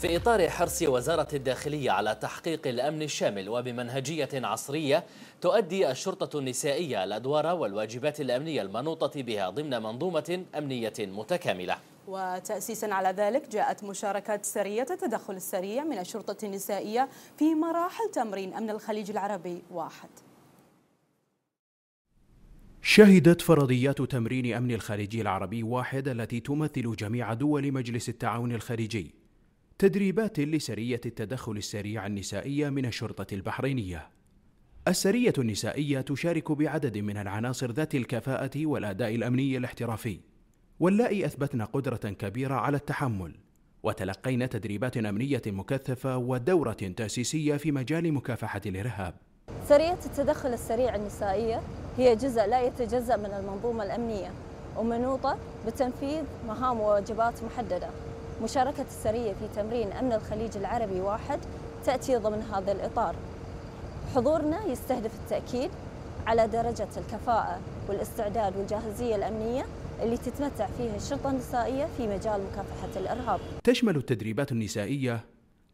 في إطار حرص وزارة الداخلية على تحقيق الأمن الشامل وبمنهجية عصرية تؤدي الشرطة النسائية الأدوار والواجبات الأمنية المنوطة بها ضمن منظومة أمنية متكاملة وتأسيسا على ذلك جاءت مشاركة سرية التدخل السريع من الشرطة النسائية في مراحل تمرين أمن الخليج العربي واحد شهدت فرضيات تمرين أمن الخليجي العربي واحد التي تمثل جميع دول مجلس التعاون الخليجي تدريبات لسرية التدخل السريع النسائية من الشرطة البحرينية. السرية النسائية تشارك بعدد من العناصر ذات الكفاءة والأداء الأمني الاحترافي، واللائي أثبتن قدرة كبيرة على التحمل، وتلقين تدريبات أمنية مكثفة ودورة تأسيسية في مجال مكافحة الإرهاب. سرية التدخل السريع النسائية هي جزء لا يتجزأ من المنظومة الأمنية، ومنوطة بتنفيذ مهام وواجبات محددة مشاركة السرية في تمرين أمن الخليج العربي واحد تأتي ضمن هذا الإطار حضورنا يستهدف التأكيد على درجة الكفاءة والاستعداد والجاهزية الأمنية اللي تتمتع فيها الشرطة النسائية في مجال مكافحة الإرهاب تشمل التدريبات النسائية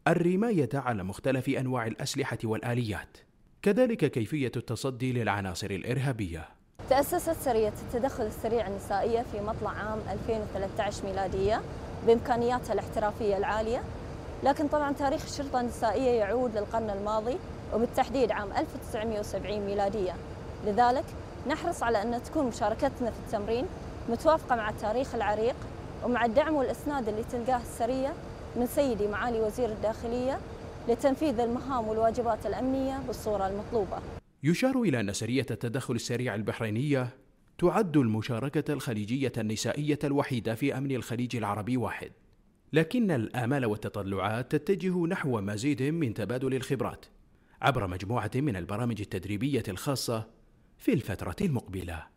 الرماية على مختلف أنواع الأسلحة والآليات كذلك كيفية التصدي للعناصر الإرهابية تأسست سرية التدخل السريع النسائية في مطلع عام 2013 ميلادية بإمكانياتها الاحترافية العالية لكن طبعا تاريخ الشرطة النسائية يعود للقرن الماضي وبالتحديد عام 1970 ميلادية لذلك نحرص على أن تكون مشاركتنا في التمرين متوافقة مع التاريخ العريق ومع الدعم والإسناد اللي تلقاه السرية من سيدي معالي وزير الداخلية لتنفيذ المهام والواجبات الأمنية بالصورة المطلوبة يشار إلى أن سرية التدخل السريع البحرينية تعد المشاركة الخليجية النسائية الوحيدة في أمن الخليج العربي واحد لكن الآمال والتطلعات تتجه نحو مزيد من تبادل الخبرات عبر مجموعة من البرامج التدريبية الخاصة في الفترة المقبلة